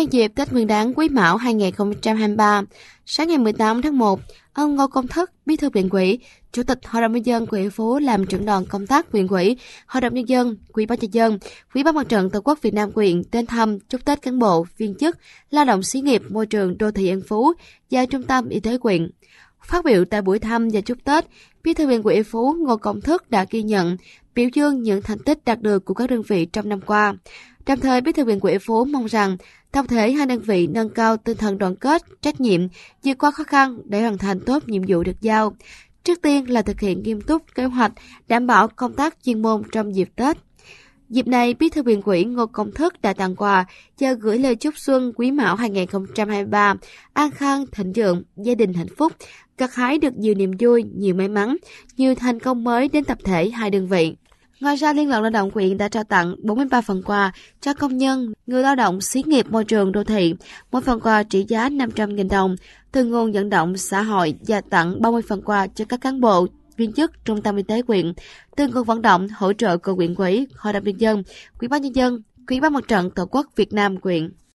Nhân dịp Tết Nguyên đán Quý Mão 2023, sáng ngày 18 tháng 1, ông Ngô Công Thất, Bí thư huyện ủy, Chủ tịch Hội đồng nhân dân của huyện phố làm trưởng đoàn công tác huyện ủy, Hội đồng nhân dân, Quỹ ban nhân dân, Quỹ ban mặt trận Tổ quốc Việt Nam huyện đến thăm chúc Tết cán bộ, viên chức, lao động xí nghiệp môi trường đô thị An Phú và trung tâm y tế huyện. Phát biểu tại buổi thăm và chúc Tết, Bí thư huyện ủy Phú Ngô Công Thức đã ghi nhận, biểu dương những thành tích đạt được của các đơn vị trong năm qua, Đồng thời, Bí thư huyện ủy Phú mong rằng tổng thể hai đơn vị nâng cao tinh thần đoàn kết, trách nhiệm, vượt qua khó khăn để hoàn thành tốt nhiệm vụ được giao. Trước tiên là thực hiện nghiêm túc kế hoạch đảm bảo công tác chuyên môn trong dịp Tết. Dịp này, Bí thư huyện ủy Ngô Công Thức đã tặng quà cho gửi lời chúc xuân quý mão 2023, an khang, thịnh vượng, gia đình hạnh phúc, gặt hái được nhiều niềm vui, nhiều may mắn, nhiều thành công mới đến tập thể hai đơn vị. Ngoài ra, Liên đoàn Lao động quyện đã trao tặng 43 phần quà cho công nhân, người lao động xí nghiệp môi trường đô thị, mỗi phần quà trị giá 500.000 đồng, từ nguồn vận động xã hội và tặng 30 phần quà cho các cán bộ, viên chức trung tâm y tế quyện, từ nguồn vận động hỗ trợ của quyện quỹ, hội đồng nhân dân, quỹ ban nhân dân, quỹ ban mặt trận tổ quốc Việt Nam quyện.